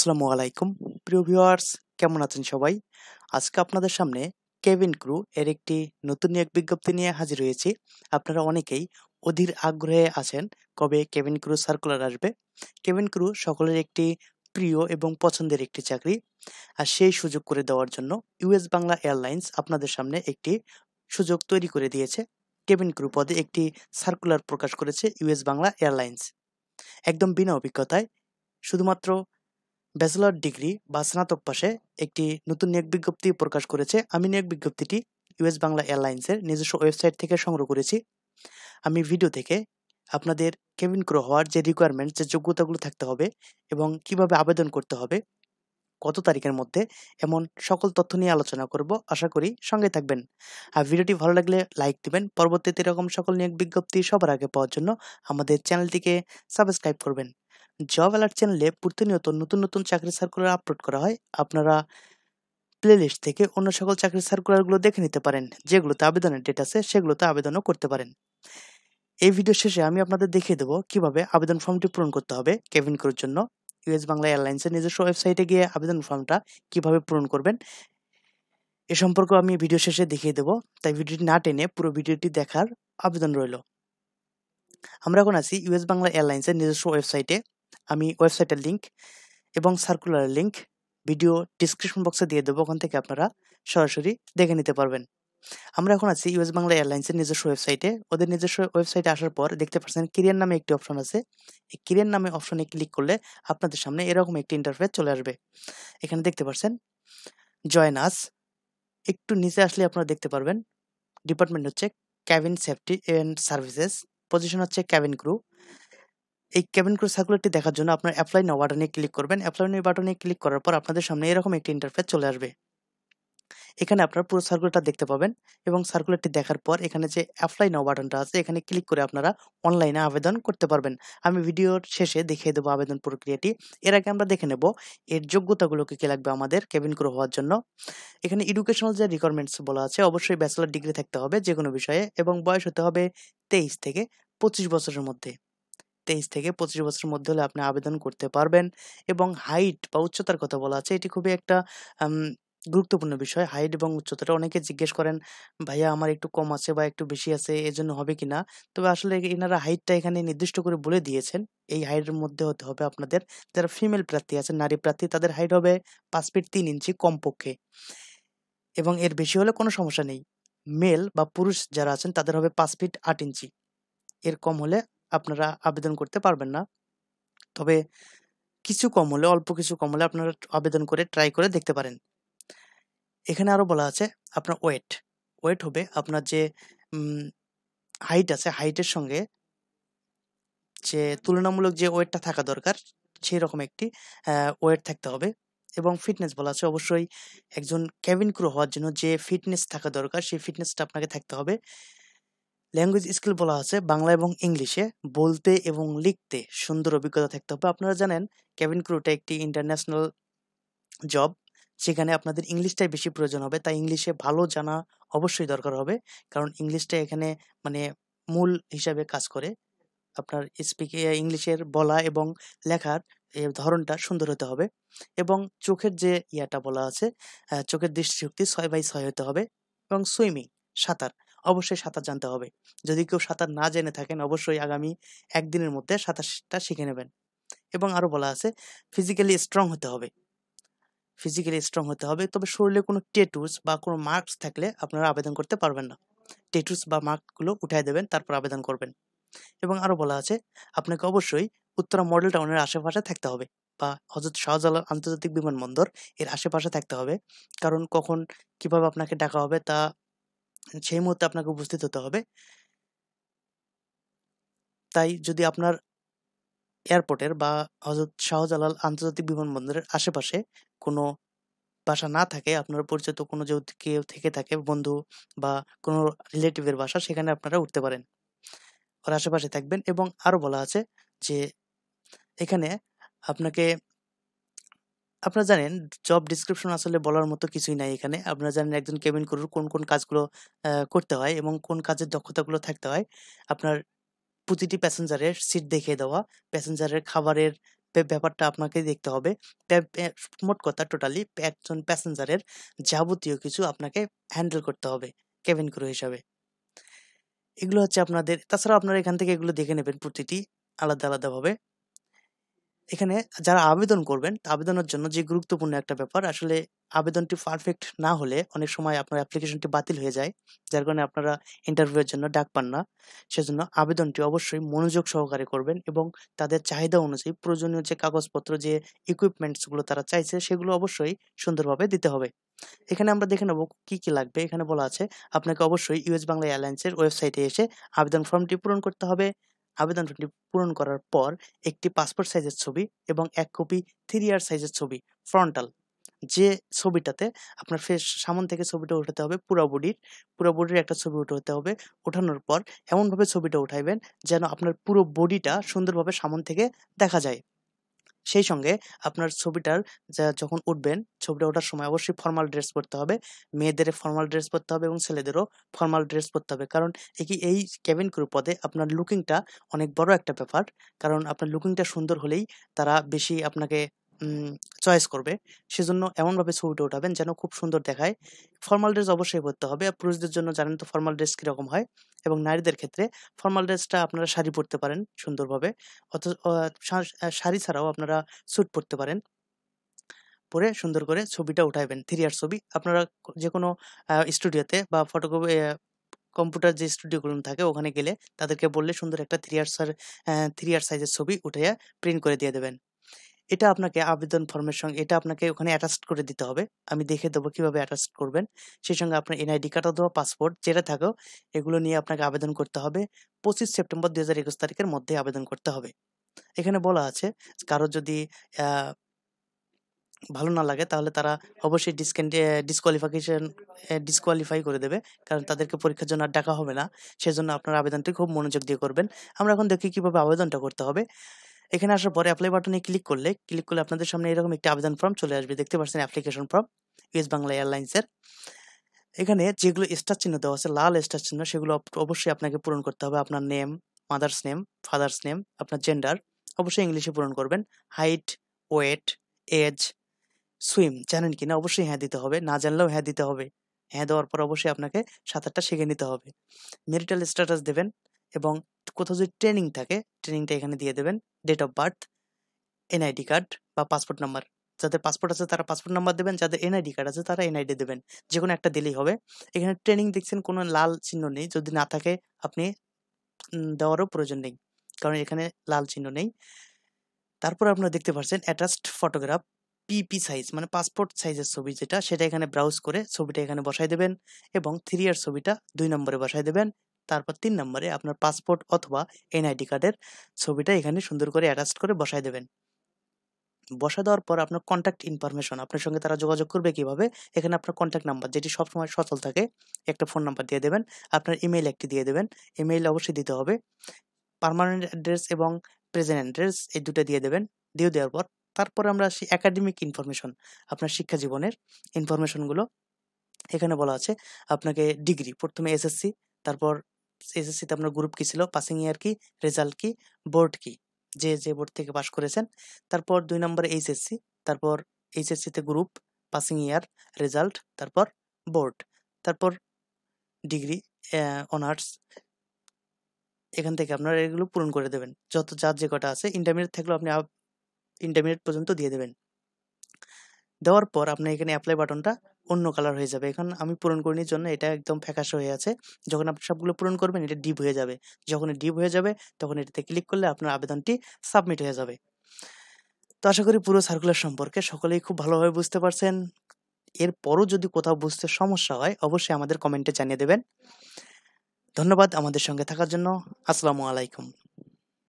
আসসালামু আলাইকুম প্রিয় ভিউয়ার্স কেমন আছেন সবাই আজকে আপনাদের সামনে কেভিন ক্রু এর একটি নতুন এক বিজ্ঞপ্তি নিয়ে হাজির হয়েছি আপনারা অনেকেই অধীর আগ্রহে আছেন কবে কেভিন ক্রু সার্কুলার আসবে কেভিন ক্রু সকলের একটি প্রিয় এবং পছন্দের একটি চাকরি আর সেই সুযোগ করে দেওয়ার জন্য ইউএস বাংলা এয়ারলাইন্স আপনাদের সামনে একটি সুযোগ তৈরি করে দিয়েছে কেবিন ক্রু পদে একটি সার্কুলার প্রকাশ করেছে ইউএস বাংলা এয়ারলাইন্স একদম বিনা অভিজ্ঞতায় শুধুমাত্র ব্যাচেলর ডিগ্রি বা স্নাতক পাশে একটি নতুন নিয়োগ বিজ্ঞপ্তি প্রকাশ করেছে আমি নিয়োগ বিজ্ঞপ্তিটি ইউএস বাংলা এয়ারলাইন্সের নিজস্ব ওয়েবসাইট থেকে সংগ্রহ করেছি আমি ভিডিও থেকে আপনাদের কেবিন ক্রো হওয়ার যে রিকোয়ারমেন্ট যে যোগ্যতাগুলো থাকতে হবে এবং কিভাবে আবেদন করতে হবে কত তারিখের মধ্যে এমন সকল তথ্য নিয়ে আলোচনা করব আশা করি সঙ্গে থাকবেন আর ভিডিওটি ভালো লাগলে লাইক দিবেন পরবর্তীতে এরকম সকল নিয়োগ বিজ্ঞপ্তি সবার আগে পাওয়ার জন্য আমাদের চ্যানেলটিকে সাবস্ক্রাইব করবেন জব অ্যালার্ট চ্যানেলে প্রতিনিয়ত নতুন নতুন চাকরি সার্কুলার আপলোড করা হয় আপনারা প্লেলিস্ট থেকে অন্য সকল চাকরি সার্কুলারগুলো দেখে নিতে পারেন যেগুলোতে আবেদনের ডেট আছে সেগুলোতে আবেদনও করতে পারেন এই ভিডিও শেষে আমি আপনাদের দেখিয়ে দেবো কিভাবে আবেদন ফর্মটি পূরণ করতে হবে কেবিন করার জন্য ইউএস বাংলা এয়ারলাইন্সের নিজস্ব ওয়েবসাইটে গিয়ে আবেদন ফর্মটা কিভাবে পূরণ করবেন এ সম্পর্কে আমি ভিডিও শেষে দেখিয়ে দেবো তাই ভিডিওটি না টেনে পুরো ভিডিওটি দেখার আবেদন রইল আমরা এখন আছি ইউএস বাংলা এয়ারলাইন্সের নিজস্ব ওয়েবসাইটে আমি ওয়েবসাইটের লিঙ্ক এবং সার্কুলারের লিঙ্ক ভিডিও ডিসক্রিপশন বক্সে দিয়ে দেবো ওখান থেকে আপনারা সরাসরি দেখে নিতে পারবেন আমরা এখন আছি ইউএস বাংলা এয়ারলাইন্সের নিজস্ব ওয়েবসাইটে ওদের নিজস্ব ওয়েবসাইটে আসার পর দেখতে পাচ্ছেন কিরিয়ার নামে একটি অপশন আছে এই কিরিয়ার নামে অপশনে ক্লিক করলে আপনাদের সামনে এরকম একটি ইন্টারফেস চলে আসবে এখানে দেখতে পাচ্ছেন জয়েন আস একটু নিচে আসলে আপনারা দেখতে পারবেন ডিপার্টমেন্ট হচ্ছে cabin safety and services position হচ্ছে ক্যাবিন ক্রু এই ক্যাবিন ক্রু সার্কুলারটি দেখার জন্য আপনার অ্যাপ্লাই নাও বাটনে ক্লিক করবেন অ্যাপ্লাই নাও বাটনে ক্লিক করার পর আপনাদের সামনে এরকম একটি ইন্টারফেস চলে আসবে এখানে আপনার পুরো সার্কুলারটা দেখতে পাবেন এবং সার্কুলারটি দেখার পর এখানে যে অ্যাপ্লাই নাও বাটনটা আছে এখানে ক্লিক করে আপনারা অনলাইনে আবেদন করতে পারবেন আমি ভিডিওর শেষে দেখিয়ে দেবো আবেদন প্রক্রিয়াটি এর আগে আমরা দেখে নেব এর যোগ্যতাগুলো কী কী লাগবে আমাদের কেবিন ক্রু হওয়ার জন্য এখানে এডুকেশনাল যে রিকোয়ারমেন্টস বলা আছে অবশ্যই ব্যাচেলার ডিগ্রি থাকতে হবে যে কোনো বিষয়ে এবং বয়স হতে হবে তেইশ থেকে পঁচিশ বছরের মধ্যে তেইশ থেকে পঁচিশ বছরের মধ্যে হলে আপনি আবেদন করতে পারবেন এবং হাইট বা উচ্চতার কথা বলা আছে এটি খুবই একটা গুরুত্বপূর্ণ বিষয় হাইট এবং উচ্চতাটা অনেকে জিজ্ঞেস করেন ভাইয়া আমার একটু কম আছে বা একটু বেশি আছে এজন্য হবে কি না তবে আসলে এনারা হাইটটা এখানে নির্দিষ্ট করে বলে দিয়েছেন এই হাইটের মধ্যে হতে হবে আপনাদের যারা ফিমেল প্রার্থী আছে নারী প্রার্থী তাদের হাইট হবে পাঁচ ফিট তিন ইঞ্চি কমপক্ষে এবং এর বেশি হলে কোনো সমস্যা নেই মেল বা পুরুষ যারা আছেন তাদের হবে পাঁচ ফিট আট ইঞ্চি এর কম হলে আপনারা আবেদন করতে পারবেন না তবে কিছু কম হলে অল্প কিছু কম হলে আপনারা আবেদন করে ট্রাই করে দেখতে পারেন এখানে আরও বলা আছে আপনার ওয়েট ওয়েট হবে আপনার যে হাইট আছে হাইটের সঙ্গে যে তুলনামূলক যে ওয়েটটা থাকা দরকার সেই রকম একটি ওয়েট থাকতে হবে এবং ফিটনেস বলা আছে অবশ্যই একজন ক্যাবিন ক্রু হওয়ার জন্য যে ফিটনেস থাকা দরকার সেই ফিটনেসটা আপনাকে থাকতে হবে ল্যাঙ্গুয়েজ স্কিল বলা আছে বাংলা এবং ইংলিশে বলতে এবং লিখতে সুন্দর অভিজ্ঞতা থাকতে হবে আপনারা জানেন ক্যাবিন ক্রুটা একটি ইন্টারন্যাশনাল জব সেখানে আপনাদের ইংলিশটাই বেশি প্রয়োজন হবে তাই ইংলিশে ভালো জানা অবশ্যই দরকার হবে কারণ ইংলিশটা এখানে মানে মূল হিসাবে কাজ করে আপনার স্পিক ইংলিশের বলা এবং লেখার ধরনটা সুন্দর হতে হবে এবং চোখের যে ইয়াটা বলা আছে চোখের দৃষ্টিশক্তি ছয় বাই ছয় হতে হবে এবং সুইমিং সাঁতার অবশ্যই সাঁতার জানতে হবে যদি কেউ সাঁতার না জেনে থাকেন অবশ্যই আগামী একদিনের মধ্যে সাঁতারটা শিখে নেবেন এবং আরও বলা আছে ফিজিক্যালি স্ট্রং হতে হবে ফিজিক্যালি স্ট্রং হতে হবে তবে শরীরে কোনো টেটুস বা কোনো মার্কস থাকলে আপনারা আবেদন করতে পারবেন না টেটুস বা মার্কগুলো উঠাই দেবেন তারপর আবেদন করবেন এবং আরও বলা আছে আপনাকে অবশ্যই উত্তরা মডেল টাউনের আশেপাশে থাকতে হবে বা হজরত শাহজালাল আন্তর্জাতিক বিমানবন্দর এর আশেপাশে থাকতে হবে কারণ কখন কিভাবে আপনাকে ডাকা হবে তা সেই মুহূর্তে আপনাকে উপস্থিত হতে হবে তাই যদি আপনার এয়ারপোর্টের বা হজরত শাহজালাল আন্তর্জাতিক বিমানবন্দরের আশেপাশে কোনো বাসা না থাকে আপনার পরিচিত কোনো যে কেউ থেকে থাকে বন্ধু বা কোনো রিলেটিভের বাসা সেখানে আপনারা উঠতে পারেন ওর আশেপাশে থাকবেন এবং আরও বলা আছে যে এখানে আপনাকে আপনারা জানেন জব ডিসক্রিপশন আসলে বলার মতো কিছুই নাই এখানে আপনারা জানেন একজন কেবিন ক্রুর কোন কোন কাজগুলো করতে হয় এবং কোন কাজের দক্ষতাগুলো থাকতে হয় আপনার প্রতিটি প্যাসেঞ্জারের সিট দেখিয়ে দেওয়া প্যাসেঞ্জারের খাবারের ব্যাপারটা আপনাকে দেখতে হবে মোট কথা টোটালি একজন প্যাসেঞ্জারের যাবতীয় কিছু আপনাকে হ্যান্ডেল করতে হবে কেবিন ক্রু হিসাবে এগুলো হচ্ছে আপনাদের তাছাড়া আপনারা এখান থেকে এগুলো দেখে নেবেন প্রতিটি আলাদা আলাদাভাবে এখানে যারা আবেদন করবেন আবেদনের জন্য যে গুরুত্বপূর্ণ একটা ব্যাপার আসলে আবেদনটি পারফেক্ট না হলে অনেক সময় আপনার অ্যাপ্লিকেশনটি বাতিল হয়ে যায় যার কারণে আপনারা ইন্টারভিউয়ের জন্য ডাক পান না সেজন্য আবেদনটি অবশ্যই মনোযোগ সহকারে করবেন এবং তাদের চাহিদা অনুযায়ী প্রয়োজনীয় যে কাগজপত্র যে ইকুইপমেন্টসগুলো তারা চাইছে সেগুলো অবশ্যই সুন্দরভাবে দিতে হবে এখানে আমরা দেখে নেব কি কি লাগবে এখানে বলা আছে আপনাকে অবশ্যই ইউএস বাংলা এয়ারলাইন্সের ওয়েবসাইটে এসে আবেদন ফর্মটি পূরণ করতে হবে আবেদনটি পূরণ করার পর একটি পাসপোর্ট সাইজের ছবি এবং এক কপি থ্রি আর সাইজের ছবি ফ্রন্টাল যে ছবিটাতে আপনার ফেস সামন থেকে ছবিটা উঠাতে হবে পুরা বডির পুরা বডির একটা ছবি উঠাতে হবে ওঠানোর পর এমনভাবে ছবিটা উঠাইবেন যেন আপনার পুরো বডিটা সুন্দরভাবে সামন থেকে দেখা যায় সেই সঙ্গে আপনার ছবিটার যখন উঠবেন ছবিটা ওঠার সময় অবশ্যই ফর্মাল ড্রেস পরতে হবে মেয়েদের ফর্মাল ড্রেস পরতে হবে এবং ছেলেদেরও ফর্মাল ড্রেস পরতে হবে কারণ কি এই ক্যাবিন ক্রু পদে আপনার লুকিংটা অনেক বড় একটা ব্যাপার কারণ আপনার লুকিংটা সুন্দর হলেই তারা বেশি আপনাকে চয়েস করবে সেজন্য এমনভাবে ছবিটা উঠাবেন যেন খুব সুন্দর দেখায় ফর্মাল ড্রেস অবশ্যই পরতে হবে আর পুরুষদের জন্য জানেন তো ফর্মাল ড্রেস কীরকম হয় এবং নারীদের ক্ষেত্রে ফর্মাল ড্রেসটা আপনারা শাড়ি পরতে পারেন সুন্দরভাবে অথচ শাড়ি ছাড়াও আপনারা স্যুট পরতে পারেন পরে সুন্দর করে ছবিটা উঠাইবেন থ্রি আর ছবি আপনারা যে কোনো স্টুডিওতে বা ফটোকপি কম্পিউটার যে স্টুডিওগুলো থাকে ওখানে গেলে তাদেরকে বললে সুন্দর একটা থ্রি আর থ্রি আর সাইজের ছবি উঠে প্রিন্ট করে দিয়ে দেবেন এটা আপনাকে আবেদন ফর্মের সঙ্গে এটা আপনাকে ওখানে অ্যাটাচ করে দিতে হবে আমি দেখে দেবো কীভাবে অ্যাটাচ করবেন সেই সঙ্গে আপনার এনআইডি কার্ড অথবা পাসপোর্ট যেটা থাকো এগুলো নিয়ে আপনাকে আবেদন করতে হবে পঁচিশ সেপ্টেম্বর দু হাজার একুশ তারিখের মধ্যে আবেদন করতে হবে এখানে বলা আছে কারো যদি ভালো না লাগে তাহলে তারা অবশ্যই ডিসকোয়ালিফিকেশন ডিসকোয়ালিফাই করে দেবে কারণ তাদেরকে পরীক্ষার জন্য আর ডাকা হবে না সেজন্য আপনার আবেদনটি খুব মনোযোগ দিয়ে করবেন আমরা এখন দেখি কীভাবে আবেদনটা করতে হবে এখানে আসার পরে অ্যাপ্লাই বাটনে ক্লিক করলে ক্লিক করলে আপনাদের সামনে এরকম একটি আবেদন ফর্ম চলে আসবে দেখতে পাচ্ছেন অ্যাপ্লিকেশন ফর্ম ইউএস বাংলা এয়ারলাইন্সের এখানে যেগুলো স্টার চিহ্ন দেওয়া আছে লাল স্টার চিহ্ন সেগুলো অবশ্যই আপনাকে পূরণ করতে হবে আপনার name mother's name father's name আপনার জেন্ডার অবশ্যই ইংলিশে পূরণ করবেন হাইট ওয়েট এজ সুইম জানেন কি না অবশ্যই হ্যাঁ দিতে হবে না জানলেও হ্যাঁ দিতে হবে হ্যাঁ দেওয়ার পর অবশ্যই আপনাকে সাঁতারটা শিখে নিতে হবে মেরিটাল স্ট্যাটাস দেবেন এবং কোথাও যদি ট্রেনিং থাকে ট্রেনিংটা এখানে দিয়ে দেবেন date of birth NID card বা পাসপোর্ট নাম্বার যাদের পাসপোর্ট আছে তারা পাসপোর্ট নাম্বার দেবেন যাদের এনআইডি কার্ড আছে তারা এনআইডি দেবেন যে কোনো একটা দিলেই হবে এখানে ট্রেনিং দেখছেন কোনো লাল চিহ্ন নেই যদি না থাকে আপনি দেওয়ারও প্রয়োজন নেই কারণ এখানে লাল চিহ্ন নেই তারপর আপনারা দেখতে পাচ্ছেন অ্যাটাস্ট ফটোগ্রাফ পিপি সাইজ মানে পাসপোর্ট সাইজের ছবি যেটা সেটা এখানে ব্রাউজ করে ছবিটা এখানে বসাই দেবেন এবং থ্রি ইয়ার ছবিটা দুই নম্বরে বসাই দেবেন তারপর তিন নম্বরে আপনার পাসপোর্ট অথবা এনআইডি কার্ডের ছবিটা এখানে সুন্দর করে অ্যাটাচ করে বসায় দেবেন বসা দেওয়ার পর আপনার কন্ট্যাক্ট ইনফরমেশন আপনার সঙ্গে তারা যোগাযোগ করবে কিভাবে এখানে আপনার কন্ট্যাক্ট নাম্বার যেটি সবসময় সচল থাকে একটা ফোন নাম্বার দিয়ে দেবেন আপনার ইমেইল একটি দিয়ে দেবেন ইমেইল অবশ্যই দিতে হবে পারমানেন্ট অ্যাড্রেস এবং প্রেজেন্ট অ্যাড্রেস এই দুটো দিয়ে দেবেন দিয়ে দেওয়ার পর তারপরে আমরা আসি একাডেমিক ইনফরমেশন আপনার শিক্ষা জীবনের ইনফরমেশনগুলো এখানে বলা আছে আপনাকে ডিগ্রি প্রথমে এসএসসি তারপর এসএসসিতে আপনার গ্রুপ কী ছিল পাসিং ইয়ার কি রেজাল্ট কি বোর্ড কি যে যে বোর্ড থেকে পাশ করেছেন তারপর দুই নম্বর এইচএসসি তারপর এইচএসসিতে গ্রুপ পাসিং ইয়ার রেজাল্ট তারপর বোর্ড তারপর ডিগ্রি অনার্স এখান থেকে আপনারা এগুলো পূরণ করে দেবেন যত যার যে কটা আছে ইন্টারমিডিয়েট থাকলেও আপনি ইন্টারমিডিয়েট পর্যন্ত দিয়ে দেবেন দেওয়ার পর আপনি এখানে অ্যাপ্লাই বাটনটা অন্য কালার হয়ে যাবে এখন আমি পূরণ করিনির জন্য এটা একদম ফ্যাকাশে হয়ে আছে যখন আপনি সবগুলো পূরণ করবেন এটা ডিপ হয়ে যাবে যখন ডিপ হয়ে যাবে তখন এটাতে ক্লিক করলে আপনার আবেদনটি সাবমিট হয়ে যাবে তো আশা করি পুরো সার্কুলার সম্পর্কে সকলেই খুব ভালোভাবে বুঝতে পারছেন এরপরও যদি কোথাও বুঝতে সমস্যা হয় অবশ্যই আমাদের কমেন্টে জানিয়ে দেবেন ধন্যবাদ আমাদের সঙ্গে থাকার জন্য আসসালামু আলাইকুম